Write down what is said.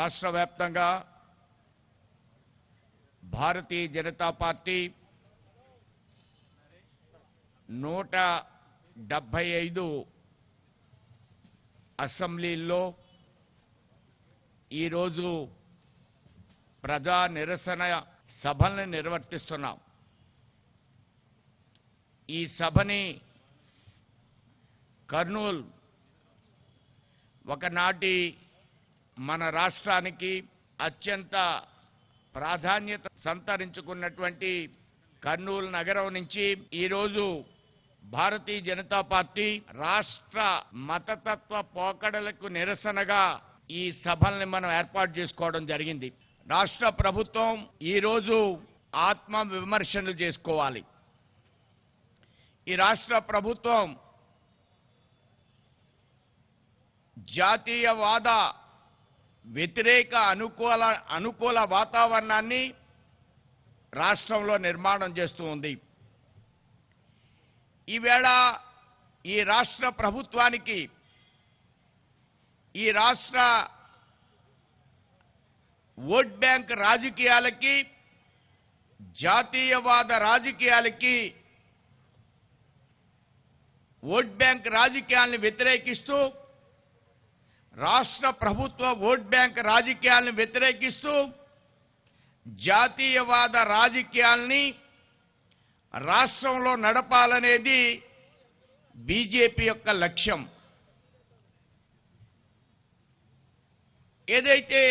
రాష్ట్ర వ్యాప్తంగా భారతీయ జనతా పార్టీ నూట డెబ్బై ఐదు అసెంబ్లీల్లో ఈరోజు ప్రజా నిరసన సభల్ని నిర్వర్తిస్తున్నాం ఈ సభని కర్నూలు ఒకనాటి మన రాష్ట్రానికి అత్యంత ప్రాధాన్యత సంతరించుకున్నటువంటి కర్నూలు నగరం నుంచి ఈరోజు భారతీయ జనతా పార్టీ రాష్ట్ర మతతత్వ పోకడలకు నిరసనగా ఈ సభల్ని మనం ఏర్పాటు చేసుకోవడం జరిగింది రాష్ట్ర ప్రభుత్వం ఈరోజు ఆత్మ విమర్శలు చేసుకోవాలి ఈ రాష్ట్ర ప్రభుత్వం జాతీయవాద వ్యతిరేక అనుకూల అనుకూల వాతావరణాన్ని రాష్ట్రంలో నిర్మాణం చేస్తూ ఉంది ఈవేళ ఈ రాష్ట్ర ప్రభుత్వానికి ఈ రాష్ట్ర ఓట్ బ్యాంక్ రాజకీయాలకి జాతీయవాద రాజకీయాలకి ఓట్ బ్యాంక్ రాజకీయాలను వ్యతిరేకిస్తూ రాష్ట్ర ప్రభుత్వ ఓట్ బ్యాంక్ రాజకీయాలను వ్యతిరేకిస్తూ జాతీయవాద రాజకీయాల్ని రాష్ట్రంలో నడపాలనేది బీజేపీ యొక్క లక్ష్యం ఏదైతే